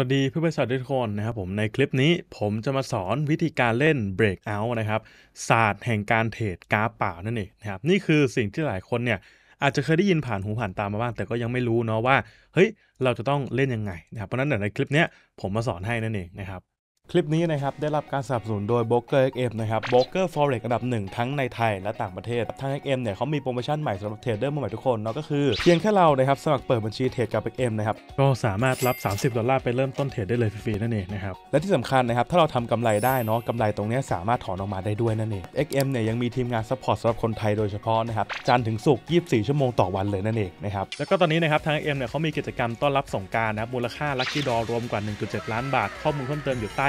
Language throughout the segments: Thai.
สวัสดีเพื่อนเพื่อนทุกคนนะครับผมในคลิปนี้ผมจะมาสอนวิธีการเล่น breakout นะครับศาสตร์แห่งการเทรดกราฟเปล่านั่นเองนะครับนี่คือสิ่งที่หลายคนเนี่ย อาจจะเคยได้ยินผ่านหูผ่านตามาบ้าง แต่ก็ยังไม่รู้เนาะว่า เฮ้ยเราจะต้องเล่นยังไงนะครับเพราะนั้นเดี๋ยวในคลิปนี้ผมมาสอนให้นั่นเองนะครับคลิปนี้นะครับ ได้รับการสนับสนุนโดย b o k e r XM นะครับ b o k e r Forex อันดับหนึ่งทั้งในไทยและต่างประเทศทาง XM เนี่ยเขามีโปรโมชั่นใหม่สำหรับเทรดเดอร์มือใหม่ทุกคนเนาะก็คือเพียงแค่เรานะครับ สมัครเปิดบัญชีเทรดกับ XM นะครับ ก็สามารถรับ 30 ดอลลาร์ไปเริ่มต้นเทรดได้เลยฟรีๆ นั่นเองนะครับและที่สำคัญนะครับถ้าเราทำกำไรได้เนาะกำไรตรงนี้สามารถถอนออกมาได้ด้วยนั่นเอง XM เนี่ยยังมีทีมงานซัพพอร์ตสำหรับคนไทยโดยเฉพาะนะครับจันทร์ถึงศุกร์ 24 ชั่วโมงต่อวันเลยนั่นเองนะครับแล้วก็ตอนนี้นะครับทาง XM เนี่ยเขามีกิจกรรมต้อนรับสงการนะครับมูลค่าลัคกี้ดอรวมกว่า 1.7ล้านบาทข้อมูลเพิ่มเติมอยู่ใต้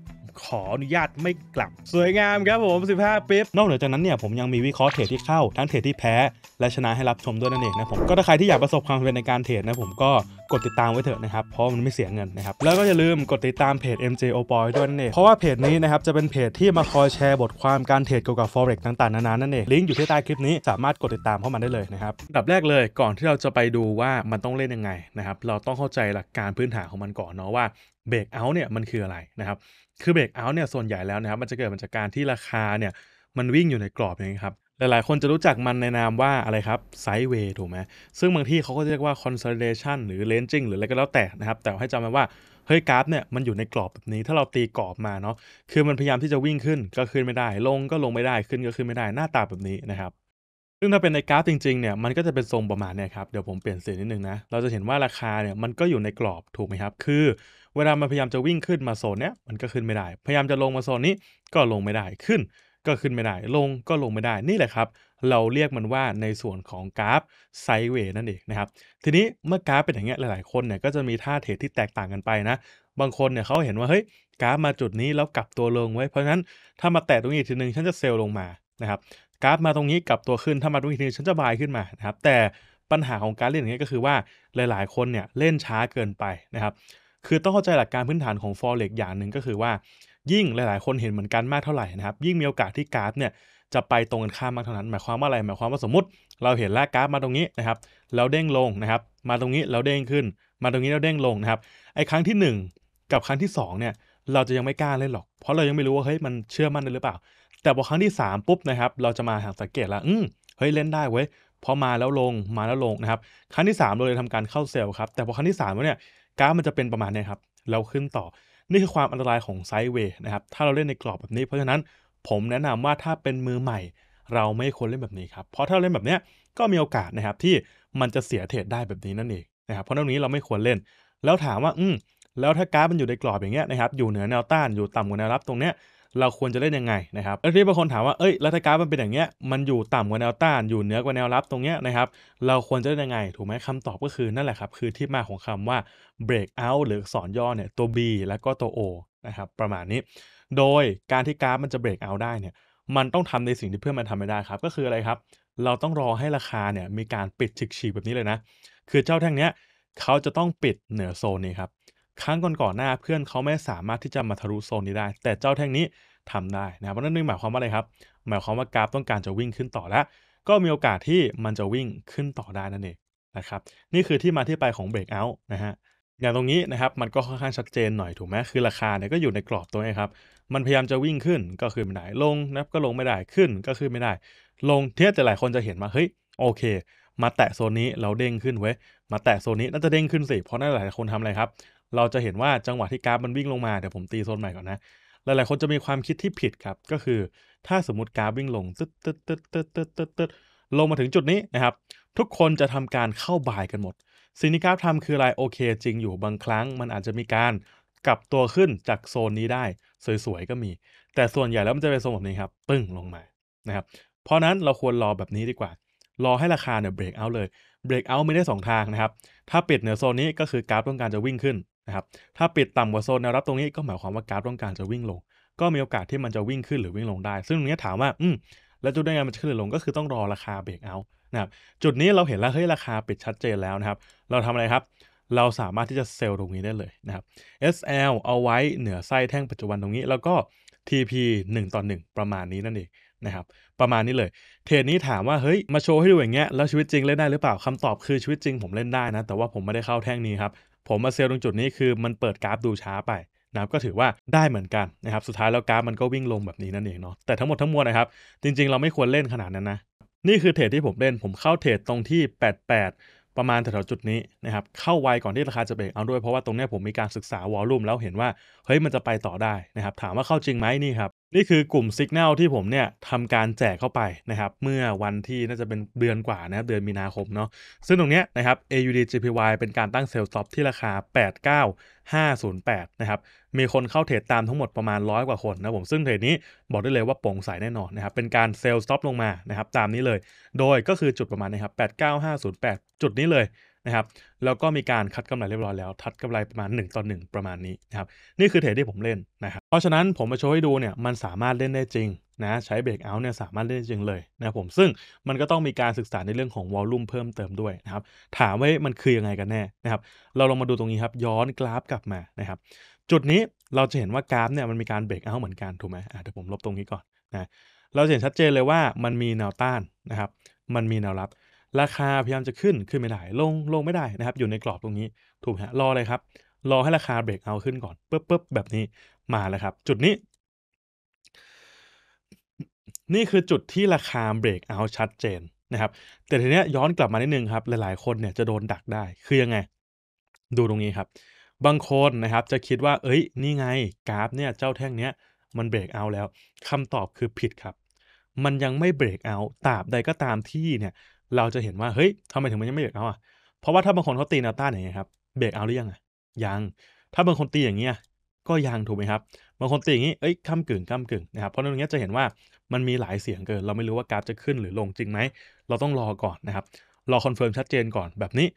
ขออนุญาตไม่กลับสวยงามครับผม 15ปิ๊บนอกเหนือจากนั้นเนี่ยผมยังมีวิเคราะห์เทรดที่เข้า ทั้งเทรดที่แพ้ และชนะให้รับชมด้วยนั่นเองนะผม ก็ถ้าใครที่อยากประสบความสำเร็จในการเทรดนะผมก็ กดติดตามไว้เถอะนะครับ เพราะมันไม่เสียเงินนะครับ แล้วก็อย่าลืมกดติดตามเพจ MJ o b o y ด้วยนั่นเองเพราะว่าเพจนี้นะครับจะเป็นเพจที่มาคอยแชร์บทความการเทรดเกี่ยวกับ forex ต่างๆ นานานั่นเองลิงก์อยู่ที่ใต้คลิปนี้สามารถกดติดตามเข้ามาได้เลยนะครับดับแรกเลยก่อนที่เราจะไปดูว่ามันต้องเล่นยังไงนะครับเราต้องเข้าใจหลักการพื้นฐานของมันก่อนเนาะว่าเบรกเอาท์เนี่ยมันคืออะไรนะครับคือเบรกเอาท์เนี่ยส่วนใหญ่แล้วนะครับมันจะเกิดมาจากการที่ราคาเนี่ยมันวิ่งอยู่ในกรอบอย่างนี้ครับหลายๆ คนจะรู้จักมันในนามว่าอะไรครับไซด์เวย์ถูกไหมซึ่งบางที่เขาก็เรียกว่าคอนซ o ลเดชันหรือเลนจิ้งหรืออะไรก็แล้วแต่นะครับแต่ให้จำไว้ว่าเฮ้ยกราฟเนี่ยมันอยู่ในกรอบแบบนี้ ถ้าเราตีกรอบมาเนาะคือมันพยายามที่จะวิ่งขึ้นก็ขึ้นไม่ได้ ลงก็ลงไม่ได้ขึ้นก็ขึ้นไม่ได้หน้าตาแบบนี้นะครับซึ่งถ้าเป็นในกราฟจริงๆเนี่ยมันก็จะเป็นทรงประมาณเนี่ยครับเดี๋ยวผมเปลี่ยนสีนิดนึงนะเราจะเห็นว่าราคาเนี่ยมันก็อยู่ในกรอบถูกไหมครับ คือเวลามันพยายามจะวิ่งขึ้นมาโซนเนี้ยมันก็ขึ้นไม่ได้ พยายามจะลงมาโซนนี้ก็ลงไม่ได้ขึ้น ก็ขึ้นไม่ได้ ลงก็ลงไม่ได้นี่แหละครับ เราเรียกมันว่าในส่วนของกราฟไซเวย์นั่นเองนะครับทีนี้เมื่อกราฟเป็นอย่างเงี้ยหลายๆ คนเนี่ยก็จะมีท่าเทรดที่แตกต่างกันไปนะบางคนเนี่ยเขาเห็นว่าเฮ้ยกราฟมาจุดนี้แล้วกลับตัวลงไว้ เพราะฉะนั้นถ้ามาแตะตรงนี้ทีนึงฉันจะเซลลงมานะครับกราฟมาตรงนี้กลับตัวขึ้นถ้ามาตรงนี้ฉันจะบายขึ้นมานะครับแต่ปัญหาของการเล่นอย่างนี้ก็คือว่าหลาย ๆคนเนี่ยเล่นช้าเกินไปนะครับคือต้องเข้าใจหลักการพื้นฐานของฟอเร็กอย่างหนึ่งก็คือว่า ยิ่งหลายๆคนเห็นเหมือนกันมากเท่าไหร่นะครับยิ่งมีโอกาสที่กราฟเนี่ยจะไปตรงกันข้ามมากเท่านั้น หมายความว่าอะไรหมายความว่าสมมติ เราเห็นแล้วกราฟมาตรงนี้นะครับเราเด้งลงนะครับมาตรงนี้ เราเด้งขึ้น มาตรงนี้เราเด้งลงนะครับไอ้ครั้งที่ 1 กับครั้งที่2เนี่ยเราจะยังไม่กล้าเล่นหรอก เพราะเรายังไม่รู้ว่าเฮ้ยมันเชื่อมั่นได้หรือเปล่าแต่พอครั้งที่ 3 ปุ๊บนะครับเราจะมาหาสังเกตแล้วอืมเฮ้ยเล่นได้เว้ยพอมาแล้วลงมาแล้วลงนะครับครั้งที่ 3 เราเลยทำการเข้าเซลล์ครับแต่พอครั้งที่3ามเนี่ยกราฟมันจะเป็นประมาณนี้ครับเราขึ้นต่อ นี่คือความอันตรายของไซด์เวย์นะครับถ้าเราเล่นในกรอบแบบนี้เพราะฉะนั้นผมแนะนำว่าถ้าเป็นมือใหม่ เราไม่ควรเล่นแบบนี้ครับเพราะถ้าเล่นแบบเนี้ยก็มีโอกาสนะครับที่มันจะเสียเทรดได้แบบนี้นั่นเองนะครับเพราะตรงนี้เราไม่ควรเล่น แล้วถามว่าอืมแล้วถ้ากราฟมันอยู่ในกรอบอย่างเงี้ยนะครับอยู่เหนือแนวต้านอยู่ต่ำกว่าแนวรับตรงเนี้ยเราควรจะเล่นยังไง นะครับแล้วที่บางคนถามว่า เอ้ย แล้วถ้ากราฟมันเป็นอย่างเงี้ย มันอยู่ต่ำกว่าแนวต้าน อยู่เหนือกว่าแนวรับตรงเนี้ยนะครับ เราควรจะเล่นยังไง ถูกไหมคำตอบก็คือ นั่นแหละครับ คือที่มาของคำว่า break out หรือสอนย่อเนี่ย ตัว B แล้วก็ตัว O นะครับ ประมาณนี้ โดยการที่กราฟมันจะ break out ได้เนี่ย มันต้องทำในสิ่งที่เพื่อนมันทำไม่ได้ครับ ก็คืออะไรครับ เราต้องรอให้ราคาเนี่ย มีการปิดฉีกกแบบนี้เลยนะ คือเจ้าแท่งเนี้ย เขาจะต้องปิดเหนือโซนนี้ครับครั้งก่อนๆหน้าเพื่อนเขาไม่สามารถที่จะมาทะลุโซนนี้ได้ แต่เจ้าแท่งนี้ทำได้นะเพราะนั่นหมายความว่าอะไรครับหมายความว่ากราฟต้องการจะวิ่งขึ้นต่อแล้ว ก็มีโอกาสที่มันจะวิ่งขึ้นต่อได้นั่นเองนะครับ นี่คือที่มาที่ไปของเบรกเอาท์นะฮะอย่างตรงนี้นะครับมันก็ค่อนข้างชัดเจนหน่อยถูกไหมคือราคาเนี่ยก็อยู่ในกรอบตัวนี้ครับมันพยายามจะวิ่งขึ้นก็คือไม่ได้ลงนะก็ลงไม่ได้ขึ้นก็ขึ้นไม่ได้ ลงเทียบแต่หลายคนจะเห็นมาเฮ้ยโอเค มาแตะโซนนี้เราเด้งขึ้นเว้ยมาแตะโซนนี้น่าจะเด้งขึ้นสิเพราะนั่นหลายคนทำอะไรครับเราจะเห็นว่าจังหวะที่กราฟมันวิ่งลงมา เดี๋ยวผมตีโซนใหม่ก่อนนะ หลายๆคนจะมีความคิดที่ผิดครับก็คือ ถ้าสมมติกราฟวิ่งลงตึ๊ดตึ๊ดตึ๊ดตึ๊ดตึ๊ดตึ๊ดตึ๊ดลงมาถึงจุดนี้นะครับทุกคนจะทำการเข้าบายกันหมดสิ่งที่กราฟทำคืออะไรโอเคจริงอยู่บางครั้ง มันอาจจะมีการกลับตัวขึ้นจากโซนนี้ได้ สวยๆ ก็มี แต่ส่วนใหญ่แล้วมันจะเป็นโซนแบบนี้ครับปึ้งลงมานะครับเพราะนั้นเราควรรอแบบนี้ดีกว่า รอให้ราคาเนี่ยเบรกเอาเลยเบรกเอาไม่ได้ 2 ทางนะครับถ้าปิดเหนือโซนนี้ก็คือกราฟต้องการจะวิ่งขึ้นนะครับถ้าปิดต่ำกว่าโซน แนวรับตรงนี้ก็หมายความว่ากราฟต้องการจะวิ่งลง ก็มีโอกาสที่มันจะวิ่งขึ้นหรือวิ่งลงได้ ซึ่งตรงนี้ถามว่าอืมแล้วจุดได้ไงมันจะขึ้นหรือลงก็คือต้องรอราคาเบรกเอาท์นะครับจุดนี้เราเห็นแล้วเฮ้ยราคาปิดชัดเจนแล้วนะครับเราทำอะไรครับ เราสามารถที่จะเซลล์ตรงนี้ได้เลยนะครับ SL เอาไว้เหนือไส้แท่งปัจจุบันตรงนี้ แล้วก็ TP 1ต่อ1ประมาณนี้นั่นเองนะครับ ประมาณนี้เลย เทรดนี้ถามว่าเฮ้ยมาโชว์ให้ดูอย่างเงี้ยแล้วชีวิตจริงเล่นได้หรือเปล่าคำตอบคือชีวิตจริงผมเล่นได้นะ แต่ว่าผมไม่ได้เข้าแท่งนี้ครับผมมาเซลตรงจุดนี้คือมันเปิดกราฟดูช้าไปนะครับก็ถือว่าได้เหมือนกันนะครับสุดท้ายแล้วกราฟมันก็วิ่งลงแบบนี้นั่นเองเนาะแต่ทั้งหมดทั้งมวลนะครับจริงๆเราไม่ควรเล่นขนาดนั้นนะ นี่คือเทรดที่ผมเล่นผมเข้าเทรดตรงที่ 88 ประมาณแถวๆจุดนี้นะครับเข้าไวก่อนที่ราคาจะเบรกเอาด้วยเพราะว่าตรงนี้ผมมีการศึกษาวอลลุ่มแล้วเห็นว่าเฮ้ยมันจะไปต่อได้นะครับถามว่าเข้าจริงไหมนี่ครับนี่คือกลุ่มสัญญาณที่ผมเนี่ยทำการแจกเข้าไปนะครับเมื่อวันที่น่าจะเป็นเดือนกว่านะเดือนมีนาคมเนาะซึ่งตรงเนี้ยนะครับ AUD j p y เป็นการตั้งเซลล์ซ็อปที่ราคา 89508 นะครับ มีคนเข้าเทรดตามทั้งหมดประมาณร้อยกว่าคนนะผม ซึ่งเทรดนี้บอกได้เลยว่าโปร่งใสแน่นอนนะครับ เป็นการเซลล์ซ็อปลงมานะครับตามนี้เลย โดยก็คือจุดประมาณนะครับ 89508 จุดนี้เลยนะครับแล้วก็มีการคัดกำไรเรียบร้อยแล้ว ทัดกำไรประมาณ 1 ต่อ 1 ประมาณนี้นะครับนี่คือเทรดที่ผมเล่น นะครับเพราะฉะนั้นผมมาโชว์ให้ดูเนี่ยมันสามารถเล่นได้จริงนะ ใช้เบรกเอาท์เนี่ยสามารถเล่นได้จริงเลยนะผมซึ่งมันก็ต้องมีการศึกษาในเรื่องของวอลลุ่มเพิ่มเติมด้วยนะครับ ถามว่ามันคือยังไงกันแน่นะครับ เราลองมาดูตรงนี้ครับย้อนกราฟกลับมานะครับจุดนี้เราจะเห็นว่ากราฟเนี่ยมันมีการเบรกเอาท์เหมือนกันถูกไหมเดี๋ยวผมลบตรงนี้ก่อนนะเราเห็นชัดเจนเลยว่ามันมีแนวต้านนะครับมันมีแนวรับราคาพยายามจะขึ้น ขึ้นไม่ได้ ลง ลงไม่ได้นะครับ อยู่ในกรอบตรงนี้ ถูกฮะรอเลยครับ รอให้ราคาเบรกเอาขึ้นก่อนปึ๊บปึ๊บแบบนี้มาแล้วครับ จุดนี้ นี่คือจุดที่ราคาเบรกเอาชัดเจนนะครับแต่ทีเนี้ยย้อนกลับมานิดนึงครับ หลาย ๆ คนเนี่ยจะโดนดักได้ คือยังไง ดูตรงนี้ครับ บางคนนะครับจะคิดว่าเอ้ยนี่ไงกราฟเนี่ยเจ้าแท่งเนี้ยมันเบรกเอาแล้ว คำตอบคือผิดครับ มันยังไม่เบรกเอาตราบใดก็ตามที่เนี่ยเราจะเห็นว่าเฮ้ยทำไมถึงมันยังไม่เบรกเอาอ่ะ เพราะว่าถ้าบางคนเขาตีแนวต้านอย่างเงี้ยครับเบรกเอาหรือยังอ่ะยัง ถ้าบางคนตีอย่างเงี้ยก็ยังถูกไหมครับบางคนตีอย่างนี้เอ้ยก้ากึ่งก้ากึ่งนะครับเพราะตรงนี้จะเห็นว่ามันมีหลายเสียงเกินเราไม่รู้ว่ากราฟจะขึ้นหรือลงจริงไหม เราต้องรอก่อนนะครับ รอคอนเฟิร์มชัดเจนก่อนแบบนี้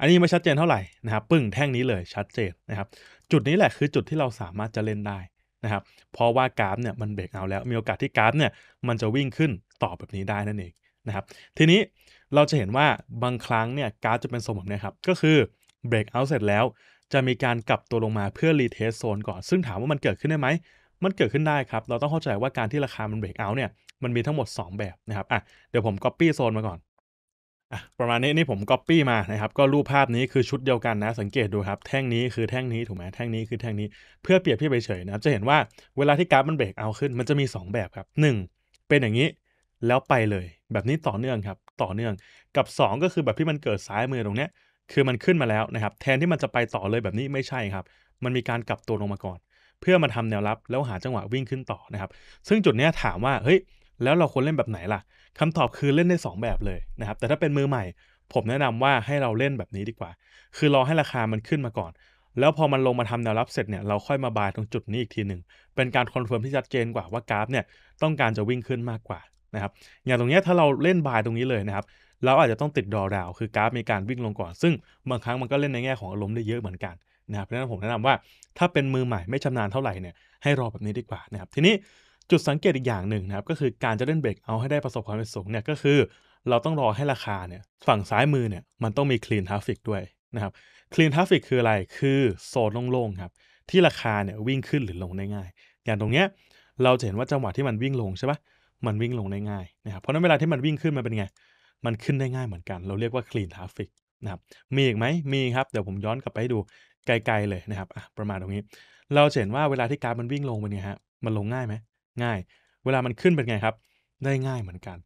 อันนี้ไม่ชัดเจนเท่าไหร่นะครับปึ้งแท่งนี้เลยชัดเจนนะครับ จุดนี้แหละคือจุดที่เราสามารถจะเล่นได้นะครับ เพราะว่ากราฟเนี่ยมันเบรกเอาแล้วมีโอกาสที่กราฟเนี่ยมันจะวิ่งขึ้นต่อแบบนี้ได้นั่นเองนะครับ ทีนี้เราจะเห็นว่าบางครั้งเนี่ยการาฟจะเป็นทรงแบบนี้ครับ ก็คือเบรกเอาเสร็จแล้วจะมีการกลับตัวลงมาเพื่อรีเทสโซนก่อนซึ่งถามว่ามันเกิดขึ้นได้ไหม มันเกิดขึ้นได้ครับ เราต้องเข้าใจว่าการที่ราคามันเบรกเอาเนี่ยมันมีทั้งหมด 2 แบบนะครับอ่ะเดี๋ยวผม Copy โซนมาก่อนอ่ะประมาณนี้นี่ผม Copy มานะครับก็รูปภาพนี้คือชุดเดียวกันนะ สังเกตดูครับ แท่งนี้คือแท่งนี้ถูกไหมแท่งนี้คือแท่งนี้เพื่อเปรียบเทียบเฉยนะครับจะเห็นว่าเวลาที่กราฟมันเบรกเอาขึ้น มันจะมี 2 แบบครับ 1 เป็นอย่างนี้แล้วไปเลย แบบนี้ต่อเนื่องครับต่อเนื่องกับ 2 ก็คือแบบที่มันเกิดซ้ายมือตรงเนี้ยคือมันขึ้นมาแล้วนะครับแทนที่มันจะไปต่อเลยแบบนี้ไม่ใช่ครับมันมีการกลับตัวลงมาก่อน เพื่อมาทำแนวรับแล้วหาจังหวะวิ่งขึ้นต่อนะครับ ซึ่งจุดนี้ถามว่าเฮ้ย แล้วเราควรเล่นแบบไหนล่ะ คำตอบคือเล่นได้ 2 แบบเลยนะครับแต่ถ้าเป็นมือใหม่ ผมแนะนำว่าให้เราเล่นแบบนี้ดีกว่า คือรอให้ราคามันขึ้นมาก่อน แล้วพอมันลงมาทำแนวรับเสร็จเนี่ยเราค่อยมาบายตรงจุดนี้อีกทีหนึ่งเป็นการคอนเฟิร์มที่ชัดเจนกว่าว่ากราฟเนี่ยต้องการจะวิ่งขึ้นมากกว่านะครับอย่างตรงนี้ถ้าเราเล่นบายตรงนี้เลยนะครับเราอาจจะต้องติดดอดาวคือกราฟมีการวิ่งลงก่อน ซึ่ง บางครั้งมันก็เล่นในแง่ของอารมณ์ได้เยอะเหมือนกันนะครับเพราะฉะนั้นผมแนะนำว่าถ้าเป็นมือใหม่ไม่ชำนาญเท่าไหร่เนี่ยให้รอแบบนี้ดีกว่านะครับทีนี้จุดสังเกตอีกอย่างหนึ่งนะครับก็คือการจะเล่นเบรกเอาให้ได้ประสบความสำเร็จสูงเนี่ยก็คือ เราต้องรอให้ราคาเนี่ยฝั่งซ้ายมือเนี่ยมันต้องมีคลีนทราฟิกด้วยนะครับคลีนทราฟิกคืออะไรคือโซนโล่งๆครับที่ราคาเนี่ยวิ่งขึ้นหรือลงได้ง่ายอย่างตรงเนี้ยเราจะเห็นว่าจังหวะที่มันวิ่งลงใช่ปะมันวิ่งลงได้ง่ายนะครับเพราะนั้นเวลาที่มันวิ่งขึ้นมันเป็นไง มันขึ้นได้ง่ายเหมือนกัน เราเรียกว่าคลีนทราฟิกนะครับ มีอีกไหมมีครับเดี๋ยวผมย้อนกลับไปดูไกลๆเลยนะครับประมาณตรงนี้ เราเห็นว่าเวลาที่การมันวิ่งลงเป็นไงฮะมันลงง่ายไหมง่าย เวลามันขึ้นเป็นไงครับได้ง่ายเหมือนกัน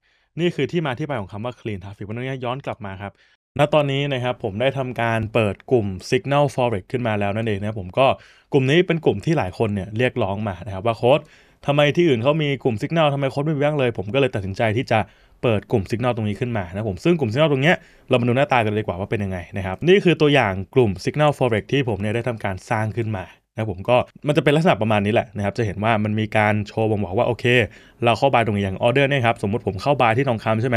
นี่คือที่มาที่ไปของคำว่าคลีนทราฟิก i c วันนี้ย้อนกลับมาครับณตอนนี้นะครับผมได้ทำการเปิดกลุ่ม Signal Forex ขึ้นมาแล้วนั่นเองนะผมก็กลุ่มนี้เป็นกลุ่มที่หลายคนเนี่ยเรียกร้องมานะครับว่าโค้ดทำไมที่อื่นเขามีกลุ่มสัญญาณทำไมค้ไม่มีบ้งเลยผมก็เลยตัดสินใจที่จะเปิดกลุ่มสัญญาณตรงนี้ขึ้นมานะผมซึ่งกลุ่มสัญญาณตรงนี้เรามาดูหน้าตากันเลยกว่าว่าเป็นยังไงนะครับนี่คือตัวอย่างกลุ่มสัญญาณ forex ที่ผมเนี่ยได้ทำการสร้างขึ้นมานะผมก็มันจะเป็นลักษณะประมาณนี้แหละนะครับจะเห็นว่ามันมีการโชว์บ่งบอกว่าโอเค เราเข้าบายตรงอย่างออเดอร์เนี่ยครับสมมติผมเข้าบายที่ทองคำใช่ไหม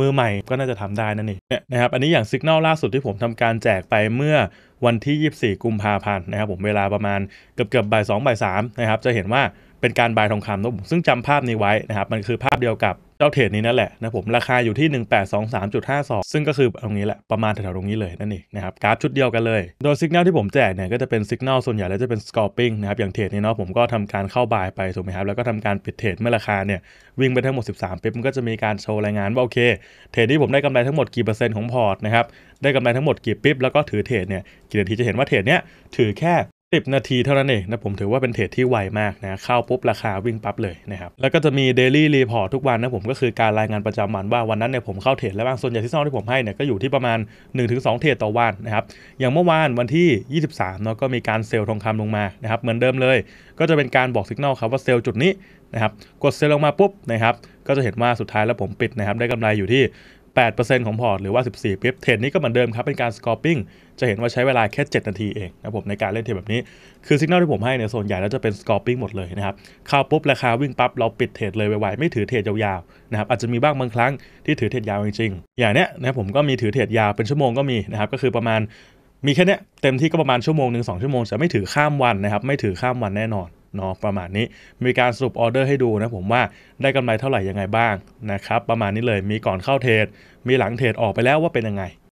มือใหม่ก็น่าจะทำได้นั่นเองเนี่ยนะครับอันนี้อย่างสัญกษณล่าสุดที่ผมทำการแจกไปเมื่อวันที่ 24 กุมภาพันธ์นะครับผมเวลาประมาณเกือบเกือบบ่ายสองบ่ายสามนะครับจะเห็นว่าเป็นการบายทองคำนะผมซึ่งจำภาพนี้ไว้นะครับมันคือภาพเดียวกับเจ้าเทรดนี้นั่นแหละนะผมราคาอยู่ที่ 1823.52 ซึ่งก็คือตรงนี้แหละ ประมาณแถวๆตรงนี้เลยนั่นเองนะครับกราฟชุดเดียวกันเลยโดยสัญญาณที่ผมแจกเนี่ย ก็จะเป็นสัญญาณส่วนใหญ่แล้วจะเป็นสกอปปิ้งนะครับ อย่างเทรดนี้เนาะผมก็ทำการเข้าบายไปถูกไหมครับ แล้วก็ทำการปิดเทรดเมื่อราคาเนี่ย วิ่งไปทั้งหมด 13ปิ๊บมันก็จะมีการโชว์รายงานว่าโอเค เทรดที่ผมได้กำไรทั้งหมดกี่เปอร์เซ็นต์ของพอร์ตนะครับได้กำไรทั้งหมดกี่ปิ๊บแล้วก็ถือเทรดเนี่ยกี่นาทีจะเห็นว่าเทรดเนี้ยถือแค่10 นาทีเท่านั้นเองนะผมถือว่าเป็นเทรดที่ไวมากนะเข้าปุ๊บราคาวิ่งปั๊บเลยนะครับ แล้วก็จะมีเดลี่รีพอร์ตทุกวันนะผมก็คือการรายงานประจำวันว่าวันนั้นเนี่ยผมเข้าเทรดแล้วบ้างส่วนใหญ่ที่ซ่อนที่ผมให้เนี่ยก็อยู่ที่ประมาณ 1-2 เทรดต่อวันนะครับ อย่างเมื่อวานวันที่ 23เนาะก็มีการเซลล์ทองคำลงมานะครับ เหมือนเดิมเลย ก็จะเป็นการบอกสัญญาณครับว่าเซลล์จุดนี้นะครับกดเซลล์ลงมาปุ๊บนะครับก็จะเห็นว่าสุดท้ายแล้วผมปิดนะครับได้กำไรอยู่ที่8%ของพอร์ต หรือว่า 14ปีบเทรดนี้ก็เหมือนเดิมครับ เป็นการสกอร์ปิ้งจะเห็นว่าใช้เวลาแค่ 7 นาทีเองนะผมในการเล่นเทรดแบบนี้คือสัญญาณที่ผมให้เนี่ยส่วนใหญ่แล้วจะเป็นสกอร์ปิ้งหมดเลยนะครับเข้าปุ๊บ ราคาวิ่งปั๊บเราปิดเทรดเลย ไวๆไม่ถือเทรดยาวๆนะครับอาจจะมีบ้างบางครั้งที่ถือเทรดยาวจริงๆ อย่างเนี้ยนะผมก็มีถือเทรดยาวเป็นชั่วโมงก็มีนะครับก็คือประมาณมีแค่เนี้ยเต็มที่ก็ประมาณชั่วโมงหนึ่งสองชั่วโมงจะไม่ถือข้ามวันนะครับไม่ถือข้ามวันแน่นอนเนาะประมาณนี้มีการสรุปออเดอร์ให้ดูนะผมว่าได้กำไรเท่าไหร่ยังไงบ้าง นะครับประมาณนี้เลยมีก่อนเข้าเทรดมีหลังเทรดออกไปแล้วว่าเป็นยังไง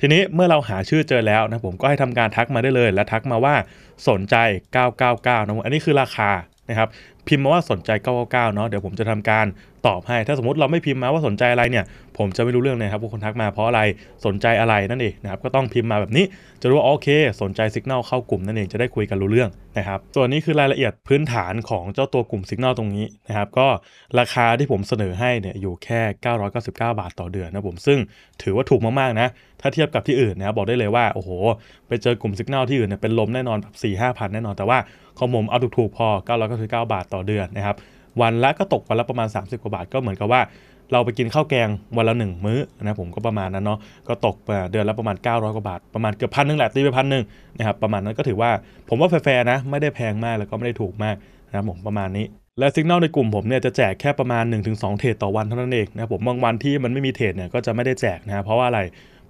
ทีนี้เมื่อเราหาชื่อเจอแล้วนะผมก็ให้ทำการทักมาได้เลยและทักมาว่าสนใจ999 นะอันนี้คือราคานะครับพิมพ์มาว่าสนใจ 999 เนาะเดี๋ยวผมจะทำการตอบให้ ถ้าสมมติเราไม่พิมพ์มาว่าสนใจอะไรเนี่ย ผมจะไม่รู้เรื่องนะครับว่าคนทักมาเพราะอะไรสนใจอะไรนั่นเองนะครับก็ต้องพิมพ์มาแบบนี้จะรู้ว่าโอเค สนใจสัญญาณเข้ากลุ่มนั่นเองจะได้คุยกันรู้เรื่องนะครับส่วนนี้คือรายละเอียดพื้นฐานของเจ้าตัวกลุ่มสัญญาณตรงนี้นะครับก็ราคาที่ผมเสนอให้เนี่ยอยู่แค่ 999 บาทต่อเดือนนะผม ซึ่งถือว่าถูกมากๆนะถ้าเทียบกับที่อื่นนะบบอกได้เลยว่าโอ้โหไปเจอกลุ่มสัญญาณที่อื่นเนี่ยเป็นลมแน่นอนแบบสี่ห้าพันแน่นอนแต่ว่าของผมเอาถูกๆพอ 999 บาทต่อเดือนนะครับวันละก็ตกวันละประมาณ 30กว่าบาทก็เหมือนกับว่า เราไปกินข้าวแกงวันละหนึ่งมื้อนะผมก็ประมาณนั้นเนาะก็ตกเดือนละประมาณ900กว่าบาทประมาณเกือบพันหนึ่งแหละตีไปพันหนึ่งนะครับประมาณนั้นก็ถือว่า ผมว่าแฟร์นะไม่ได้แพงมากแล้วก็ไม่ได้ถูกมากนะผมประมาณนี้และสัญญาณในกลุ่มผมเนี่ยจะแจกแค่ประมาณ1-2เทรดต่อวันเท่านั้นเองนะผมบางวันที่มันไม่มีเทรดเนี่ยก็จะไม่ได้แจกนะเพราะว่าอะไร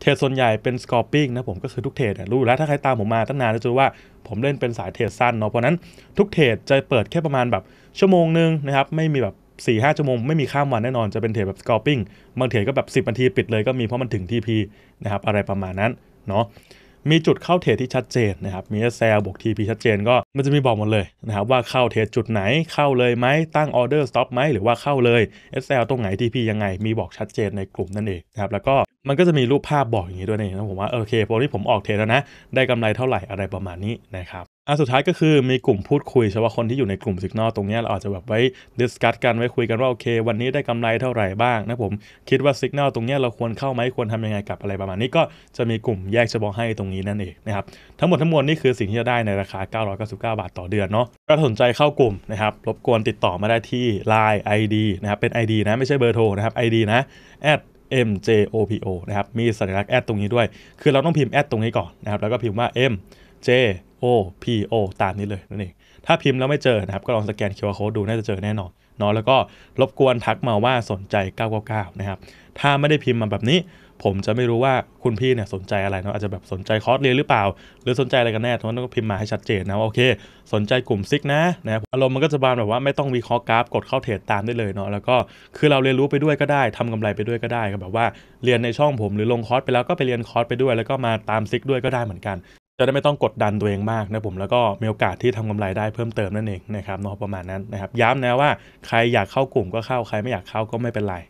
เทรดส่วนใหญ่เป็นสกอร์ปิ้งนะผมก็คือทุกเทรดรู้แล้ว ถ้าใครตามผมมาตั้งนานจะรู้ว่าผมเล่นเป็นสายเทรดสั้นเนาะเพราะนั้นทุกเทรดจะเปิดแค่ประมาณแบบชั่วโมงนึงนะครับ ไม่มีแบบ4ี่ห้าชั่วโมงไม่มีข้ามวันแน่นอนจะเป็นเทรดแบบสกอร์ปิ้งบางเทรดก็แบบ 10นาทีปิดเลยก็มีเพราะมันถึง TP นะครับอะไรประมาณนั้นเนาะมีจุดเข้าเทรดที่ชัดเจนนะครับมีแซลบวก TP ชัดเจนก็มันจะมีบอกหมดเลยนะครับว่าเข้าเทรดจุดไหนเข้าเลยไหมตั้งออเดอร์สต็อปไหมหรือว่าเข้าเลย SL ตรงไหนทีพียังไง มีบอกชัดเจนในกลุ่มนั่นเองนะครับแล้วก็มันก็จะมีรูปภาพบอกอย่างนี้ด้วยนะผมว่า โอเคพอที่ผมออกเทรดแล้วนะ ได้กำไรเท่าไหร่อะไรประมาณนี้นะครับอันสุดท้ายก็คือมีกลุ่มพูดคุยเฉพาะคนที่อยู่ในกลุ่มสิกนอตรงนี้เราอาจจะแบบไว้ดิสคัตกันไว้คุยกันว่า โอเค วันนี้ได้กำไรเท่าไหร่บ้างนะผม คิดว่าสิกนอตรงนี้เราควรเข้าไหมควรทำยังไงกับอะไรประมาณนี้ ก็จะมีกลุ่มแยกเฉพาะให้ตรงนี้นั่นเองนะครับทั้งหมดทั้งมวลนี่คือสิ่งที่จะได้ในราคา999 บาทต่อเดือนเนาะถ้าสนใจเข้ากลุ่มนะครับรบกวนติดต่อมาได้ที่ Line ID นะครับเป็น ID นะ ไม่ใช่เบอร์โทรนะครับ ID นะ MJOPO นะครับ มีสัญลักษณ์แอดตรงนี้ด้วย คือเราต้องพิมพ์แอดตรงนี้ก่อนนะครับ แล้วก็พิมพ์ว่า MJOPO ตามนี้เลยนั่นเอง ถ้าพิมพ์แล้วไม่เจอนะครับ ก็ลองสแกน QR code ดู น่าจะเจอแน่นอนเนาะแล้วก็รบกวนทักมาว่าสนใจ 999นะครับ ถ้าไม่ได้พิมพ์มาแบบนี้ผมจะไม่รู้ว่าคุณพี่เนี่ยสนใจอะไรเนาะอาจจะแบบสนใจคอร์สเรียนหรือเปล่า หรือสนใจอะไรกันแน่ทุกคนั้กงพิมพ์มาให้ชัดเจนนะว่าโอเค สนใจกลุ่มซิกนะนะอารมณ์มันก็จะบานแบบว่าไม่ต้องวิเคราะห์กราฟกดเข้าเทรดตามได้เลยเนาะแล้วก็คือเราเรียนรู้ไปด้วยก็ได้ทำกำไรไปด้วยก็ได้ก็แบบว่าเรียนในช่องผมหรือลงคอร์สไปแล้วก็ไปเรียนคอร์สไปด้วย แล้วก็มาตามซิกด้วยก็ได้เหมือนกัน จะได้ไม่ต้องกดดันตัวเองมากนะผมแล้วก็มีโอกาสที่ทำกำไรได้เพิ่มเติมนั่นเองนะครับเนาะประมาณนั้นนะครับย้ำนะว่าใครอยากเข้ากลุ่มก็เข้าใครไม่อยากเข้าก็ไม่เป็นไร